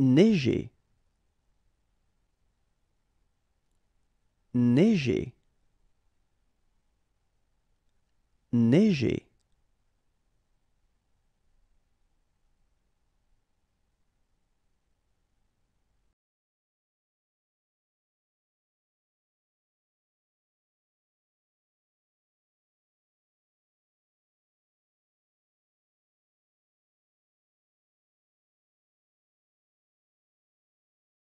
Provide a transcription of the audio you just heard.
Neige neiger neiger